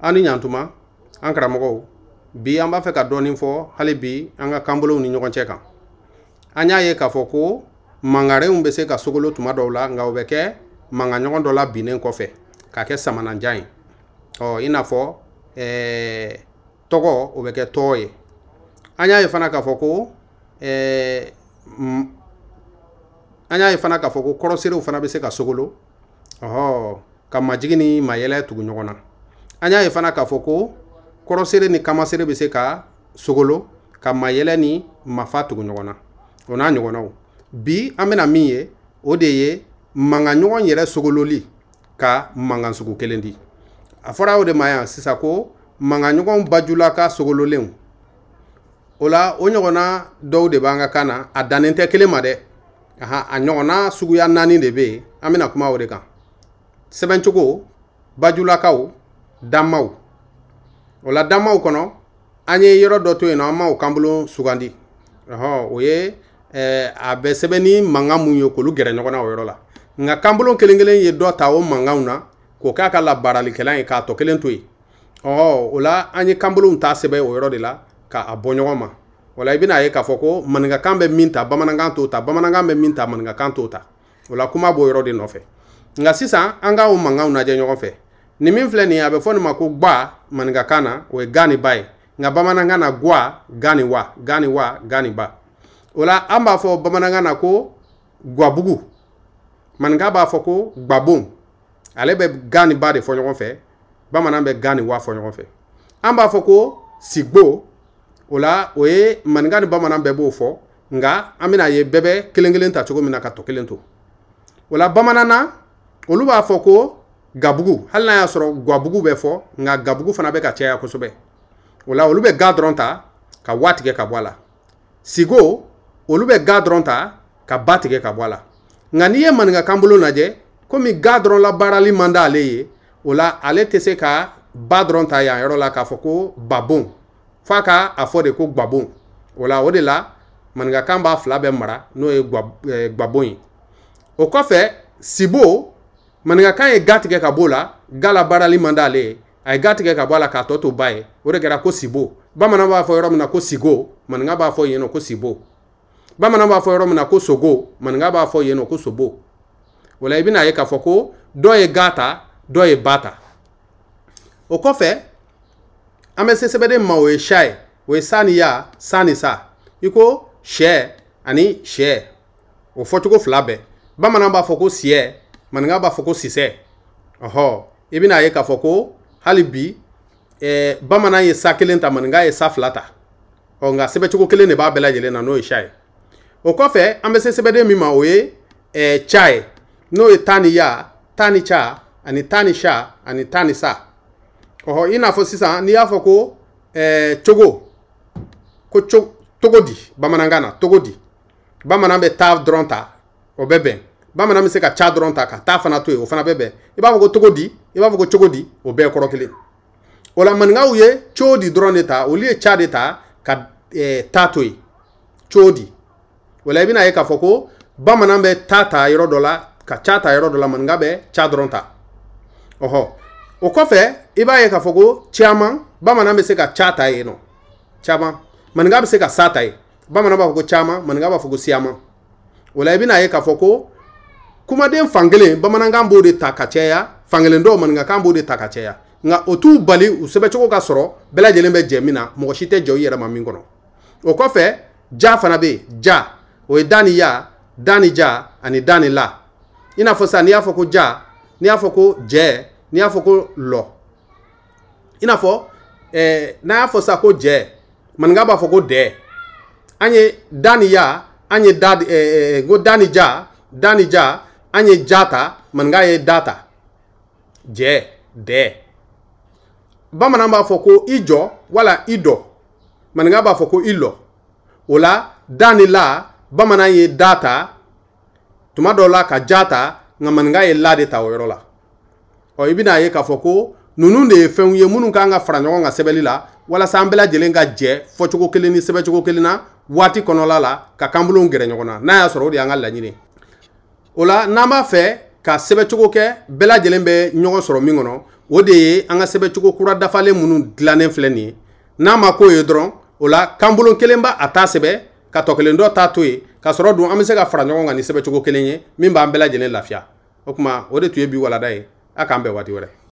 an ni ɲantuma an karamɔgɔw bi an b'a fɛ ka dɔɔnin fɔ hali bi an ka kanbolow ni ɲɔgɔn cɛ kan an y'a ye k'a fɔ ko mangarenw bɛ se ka sogolo tuma dɔw la nka o bɛ kɛ manga ɲɔgɔn dɔ la binnen kɔfɛ k'a kɛ samanajan ye ɔ i n'a fɔ ɛɛ tɔgɔ o bɛ kɛ tɔɔ ye an y'a ye fana k'a fɔ ko ɛɛ an y'a ye fana k'a fɔ ko kɔrɔsirew fana bɛ se ka sogolo ɔhɔ ka majigin ni mayɛlɛ tugu ɲɔgɔn na an y'a ye fana k'a fɔ ko kɔrɔsere ni kamasere bɛ se ka sogolo ka mayɛlɛ ni mafa tugu ɲɔgɔn na o n'a ɲɔgɔnnaw bi an bɛna min ye o de ye mankan ɲɔgɔn yɛrɛ sogololi ka mankan sugu kelen di a fɔra o de ma yan sisan ko mankan ɲɔgɔn bajula ka sogololenw o la o ɲɔgɔnna dɔw de b'an ka kan na a dannen tɛ kelen ma dɛ aha a ɲɔgɔnna suguya naani de bɛ yen an bɛna kuma o de kan sɛbɛncogo bajulakaw danmaw eh, o la danmaw kɔnɔ an ye yɔrɔ dɔ to yen nɔ an m'o k'an bolo sugandi ɔhɔn o ye ɛɛ a bɛ sɛbɛn ni mankan mun ye k'olu gɛrɛ ɲɔgɔn na o yɔrɔ la nka kan bolo kelen kelen ye dɔ ta o mankanw na k'o k'a ka labaaralikɛla ye k'a tɔ kelen to yen ɔhɔn o la an ye kan bolow ta sɛbɛn o yɔrɔ de la k'a bɔ ɲɔgɔn ma o la i bɛna ye k'a fɔ ko maninkakan bɛ min ta bamanankan t'o ta bamanankan bɛ min ta maninkakan t'o ta o la kuma b'o yɔrɔ de nɔfɛ nka sisan an ka o mankanw lajɛ ɲɔgɔn fɛ ni min filɛ nin a bɛ fɔ nin ma ko gwa maninkakan na o ye gani ba ye nka bamanankan na gwa gani wa gani wa gani ba o la an b'a fɔ bamanankan na ko gwabugu maninka b'a fɔ ko gbabon ale bɛ gani ba de fɔ ɲɔgɔn fɛ bamanan bɛ gani wa fɔ ɲɔgɔn fɛ an b'a fɔ ko sigbo o la o ye maninka ni bamanan bɛɛ b'o fɔ nga an bɛna ye bɛɛ bɛ kelen kelen ta cogo min na ka tɔ kelen to o la bamanan na olu b'a fɔ ko gabugu hali n'a y'a sɔrɔ gabugu bɛ fɔ nka gabugu fana bɛ ka caya kosɛbɛ o la olu bɛ ga dɔrɔn ta ka wa tigɛ ka bɔ a la sigo olu bɛ ga dɔrɔn ta ka ba tigɛ ka bɔ a la nka n'i ye maninkakan bolo lajɛ komi ga dɔrɔn la baarali man d'ale ye o la ale tɛ se ka ba dɔrɔn ta yan yɔrɔ la k'a fɔ ko babon f'a ka a fɔ de ko gbabon o la o de la maninkakan b'a fila bɛɛ mara n'o ye gbabon ye o kɔfɛ sibo maninkakan ye ga tigɛ ka e b'o la ga la baarali man d'ale ye a ye ga tigɛ ka bɔ a la k'a tɔ to ba ye e e o de kɛra ko sibo bamananw b'a fɔ yɔrɔ min na ko sigo maninka b'a fɔ yen nɔ ko sibo bamananw b'a fɔ yɔrɔ min na ko sogo maninka b'a fɔ yen nɔ ko sobo o la i bɛna ye k'a fɔ ko dɔ ye ga ta dɔ ye ba ta o kɔfɛ an bɛ se sɛbɛden ma o ye sa ye o ye sa ni ya sa ni sa i ko sɛ ani sɛ o fɔcogo fila bɛɛ bamananw b'a fɔ ko siyɛ maninka b'a fɔ ko sisɛ ɔhɔ i bɛna ye k'a fɔ ko hali bi eh, bamanan ye sa kelen ta maninka ye sa fila ta ɔ nka sɛbɛcogo kelen de b'a bɛɛ lajɛlen na n'o ye sa ye o kɔfɛ an bɛ se sɛbɛden min ma o ye eh, ca ye n'o ye tan ni ya tan ni ca ani tan ni sa ani tan ni sa ɔhɔ i n'a fɔ sisan n'i y'a fɔ ko eh, cogo ko cogo di bamanankan na cogo di bamanan bɛ taa dɔrɔn ta o bɛ bɛn bamanan bɛ se ka ca dɔrɔn ta ka taa fana to yen o fana bɛ bɛn i b'a fɔ ko cogo di i b'a fɔ ko cogo di o bɛɛ kɔrɔ kelen o la maninkaw ye coodi dɔrɔn de ta olu ye ca de ta ka ɛɛ taa to yen coodi o la i bɛna ye k'a fɔ ko bamanan bɛ taa ta yɔrɔ dɔ la ka ca ta yɔrɔ dɔ la maninka bɛ ca dɔrɔn ta ɔhɔ o kɔfɛ i b'a ye k'a fɔ ko caman bamanan bɛ se ka ca ta yen nɔ caman maninka bɛ se ka sa ta yen bamanan b'a fɔ ko caman maninka b'a fɔ ko siyaman o la i bɛna ye k'a fɔ ko kumaden fankelen bamanankan b'o de ta ka caya fankelen dɔw maninkakan b'o de ta ka caya nka o t'u bali u sɛbɛcogo ka sɔrɔ bɛɛ lajɛlen bɛ jɛ min na mɔgɔ si tɛ jɛ u yɛrɛ ma min kɔnɔ o kɔfɛ ja fana bɛ yen ja o ye da ni ya da ni ja ani da ni la i n'a fɔ sisan n'i y'a fɔ ko ja n'i y'a fɔ ko jɛ n'i y'a fɔ ko lɔ i n'a fɔ eh, n'a y'a fɔ sisan ko jɛ maninka b'a fɔ ko dɛ an ye da ni ya an ye da eh, ko eh, eh, da ni ja da ni ja an ye ja ta maninka ye da ta jɛ dɛ bamanan b'a fɔ ko i jɔ wala i dɔ maninka b'a fɔ ko i lɔ o la da ni la bamanan ye da ta tuma dɔ la ka ja ta nka maninka ye la de ta o yɔrɔ la ɔ i bɛna ye k'a fɔ ko ninnu de ye fɛnw ye minnu kan ka fara ɲɔgɔn kan sɛbɛnli la walasa an bɛɛ lajɛlen ka jɛ fɔcogo kelen ni sɛbɛcogo kelen na waati kɔnɔla la ka kan bolo gɛrɛ ɲɔgɔn na n'a y'a sɔrɔ o de y'an ka laɲini ye Ola la n'an b'a fɛ ka sɛbɛcogo kɛ bɛɛ lajɛlen bɛ ɲɔgɔn sɔrɔ min kɔnɔ o de ye an ka sɛbɛcogo kura dafalen minnu dilannen filɛ nin ye n'a ma k'o ye dɔrɔn o la kan kelen ba a t'a sɛbɛ ka tɔ kelen dɔ t'a to yen k'a sɔrɔ dun an bɛ se ka fara ɲɔgɔn kan ni sɛbɛcogo kelen ye min b'an bɛɛ lajɛlen lafiya o tuma o de tun ye bi walada ye a k'an bɛn waati wɛrɛ